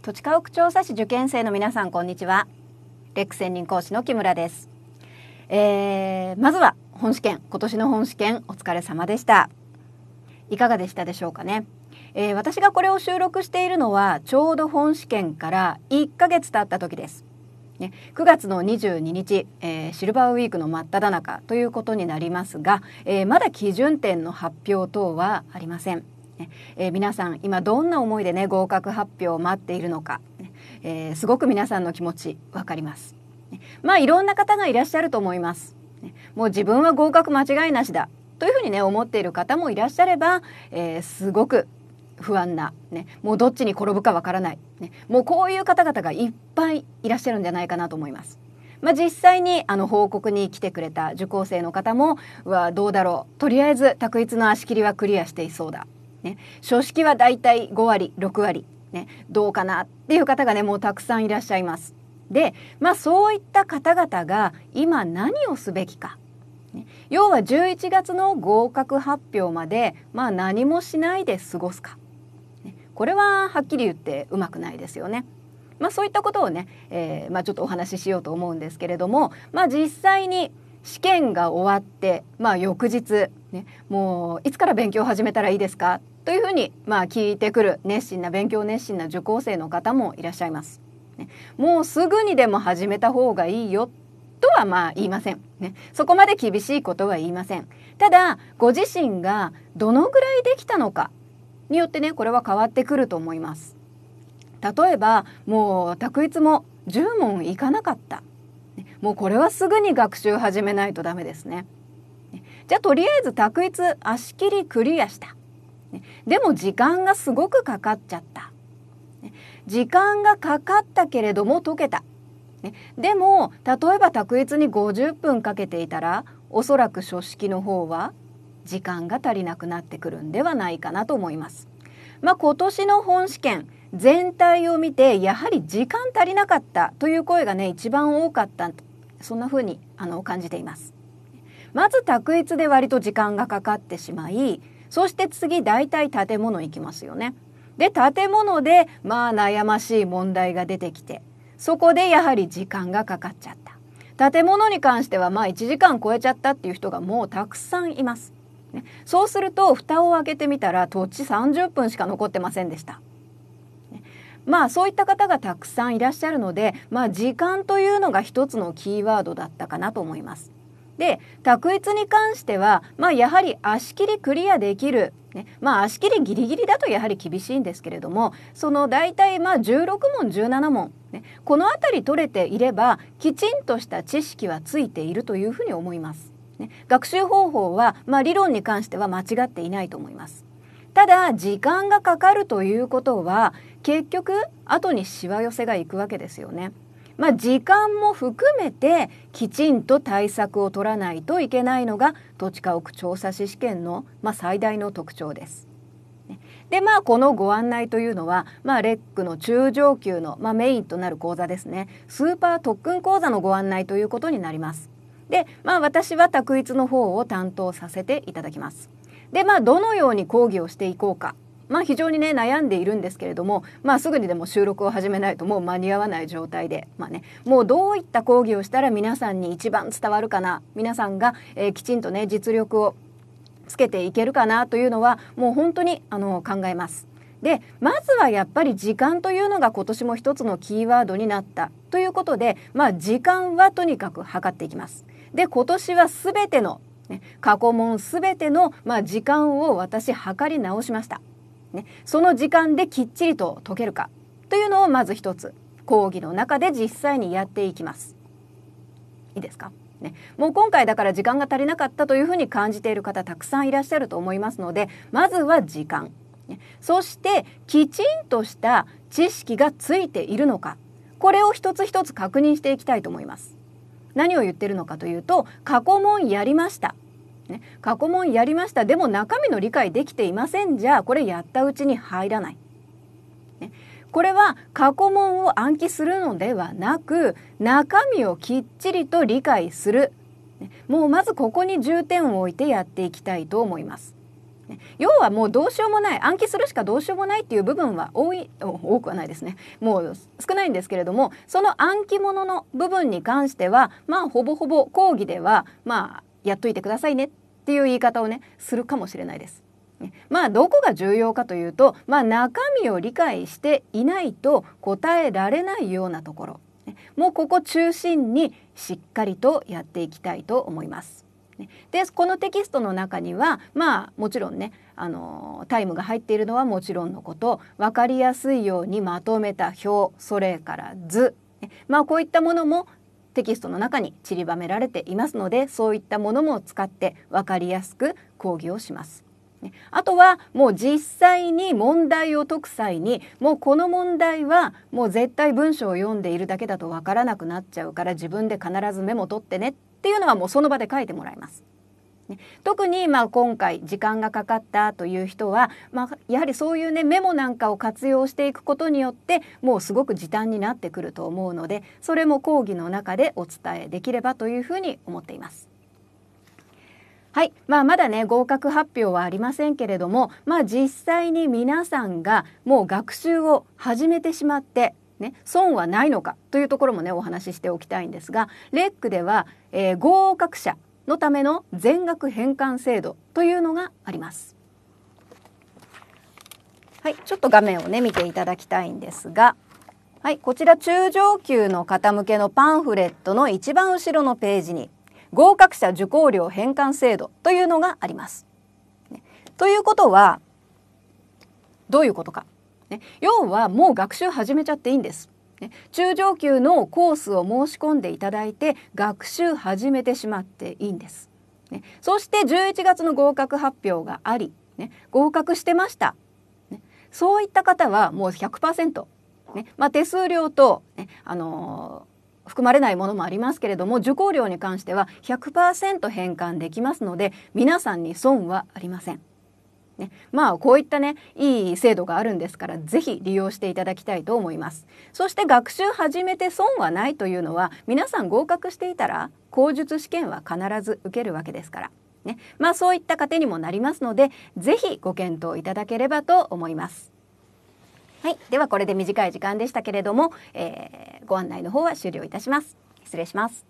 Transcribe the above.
土地家屋調査士受験生の皆さんこんにちはレック専任講師の木村です、えー、まずは本試験今年の本試験お疲れ様でしたいかがでしたでしょうかね、えー、私がこれを収録しているのはちょうど本試験から1ヶ月経った時ですね、9月の22日、えー、シルバーウィークの真っ只中ということになりますが、えー、まだ基準点の発表等はありません。えー、皆さん今どんな思いでね合格発表を待っているのか、えー、すごく皆さんの気持ち分かります。まあいろんな方がいらっしゃると思います。もう自分は合格間違いなしだというふうにね思っている方もいらっしゃれば、えー、すごく不安な、ね、もうどっちに転ぶかわからない、ね、もうこういう方々がいっぱいいらっしゃるんじゃないかなと思います。まあ、実際にあの報告に来てくれた受講生の方もわどうだろうとりあえず択一の足切りはクリアしていそうだね、書式はだいたい5割6割、ね、どうかなっていう方がねもうたくさんいらっしゃいます。で、まあ、そういった方々が今何をすべきか、ね、要は11月の合格発表まで、まあ、何もしないで過ごすか、ね、これははっきり言ってうまくないですよね。まあ、そういったことをね、えー、まあ、ちょっとお話ししようと思うんですけれども、まあ、実際に試験が終わって、まあ、翌日ね、もういつから勉強を始めたらいいですかというふうに、まあ、聞いてくる熱心な勉強熱心な受講生の方もいらっしゃいます。ね、もうすぐにでも始めた方がいいよとはまあ言いません、ね、そこまで厳しいことは言いませんただご自身がどのぐらいできたのかによってねこれは変わってくると思います例えばもう択一も10問いかなかったもうこれはすぐに学習始めないとダメですねじゃあとりあえず択一足切りクリアした、ね、でも時間がすごくかかっちゃった、ね、時間がかかったけれども解けた、ね、でも例えば択一に50分かけていたらおそらく書式の方は時間が足りなくなってくるんではないかなと思います。まあ、今年の本試験全体を見てやはり時間足りなかったという声がね一番多かったそんな風にあの感じています。まず択一で割と時間がかかってしまいそして次大体建物行きますよね。で建物でまあ悩ましい問題が出てきてそこでやはり時間がかかっちゃった建物に関してはまあ1時間超えちゃったっていう人がもうたくさんいます。ね、そうすると蓋を開けてみたら土地30分しか残ってませんでした。まあそういった方がたくさんいらっしゃるので、まあ、時間というのが一つのキーワードだったかなと思います。で卓越に関しては、まあ、やはり足切りクリアできる、ねまあ、足切りギリギリだとやはり厳しいんですけれどもその大体まあ16問17問、ね、この辺り取れていればきちんとした知識はついているというふうに思います。ね、学習方法は、まあ、理論に関しては間違っていないと思います。ただ時間がかかるということは結局後にしわ寄せがいくわけですよね。まあ、時間も含めてきちんと対策を取らないといけないのが土地家屋調査士試験の、まあ、最大の特徴です。でまあこのご案内というのは、まあ、レックの中上級の、まあ、メインとなる講座ですねスーパー特訓講座のご案内ということになります。でまあ私は択一の方を担当させていただきます。でまあどのように講義をしていこうかまあ、非常にね悩んでいるんですけれども、まあ、すぐにでも収録を始めないともう間に合わない状態で、まあね、もうどういった講義をしたら皆さんに一番伝わるかな皆さんが、えー、きちんとね実力をつけていけるかなというのはもう本当にあの考えます。でまずはやっぱり時間というのが今年も一つのキーワードになったということで、まあ、時間はとにかく測っていきます。で今年は全ての、ね、過去問全ての、まあ、時間を私測り直しました。ねその時間できっちりと解けるかというのをまず一つ講義の中で実際にやっていきますいいですかね、もう今回だから時間が足りなかったというふうに感じている方たくさんいらっしゃると思いますのでまずは時間、ね、そしてきちんとした知識がついているのかこれを一つ一つ確認していきたいと思います何を言ってるのかというと過去問やりましたね、過去問やりましたでも中身の理解できていませんじゃあこれやったうちに入らない、ね、これは過去問を暗記するのではなく中身をきっちりと理解する、ね、もうまずここに重点を置いてやっていきたいと思います要はもうどうしようもない暗記するしかどうしようもないっていう部分は多い多くはないですねもう少ないんですけれどもその暗記ものの部分に関してはまあほぼほぼ講義ではまあやっといてくださいねっていう言い方をねするかもしれないです。まあどこが重要かというと、まあ、中身を理解していないと答えられないようなところもうここ中心にしっかりとやっていきたいと思います。でこのテキストの中にはまあもちろんねあのタイムが入っているのはもちろんのこと分かりやすいようにまとめた表それから図まあこういったものもテキストの中に散りばめられていますのでそういったものも使って分かりやすく講義をします。あとはもう実際に問題を解く際にもうこの問題はもう絶対文章を読んでいるだけだと分からなくなっちゃうから自分で必ずメモ取ってねっていうのはもうその場で書いてもらいます。特にまあ今回時間がかかったという人は、まあ、やはりそういうねメモなんかを活用していくことによってもうすごく時短になってくると思うのでそれも講義の中でお伝えできればというふうに思っています。はい、まあ、まだね合格発表はありませんけれども、まあ、実際に皆さんがもう学習を始めてしまってね、損はないのかというところもねお話ししておきたいんですがレックでは、えー、合格者のための全額返還制度というのがあります。はい、ちょっと画面をね見ていただきたいんですが、はい、こちら中上級の方向けのパンフレットの一番後ろのページに合格者受講料返還制度というのがあります。ということはどういうことか、ね、要はもう学習始めちゃっていいんです。中上級のコースを申し込んでいただいて学習始めてしまっていいんです。ね、そして11月の合格発表があり、ね、合格してました、ね、そういった方はもう100%、ねまあ、手数料と、ねあのー、含まれないものもありますけれども受講料に関しては100%返還できますので皆さんに損はありません。ね、まあこういったねいい制度があるんですから是非利用していただきたいと思いますそして学習始めて損はないというのは皆さん合格していたら口述試験は必ず受けるわけですからねまあそういった糧にもなりますので是非ご検討いただければと思いますはい、ではこれで短い時間でしたけれども、えー、ご案内の方は終了いたします失礼します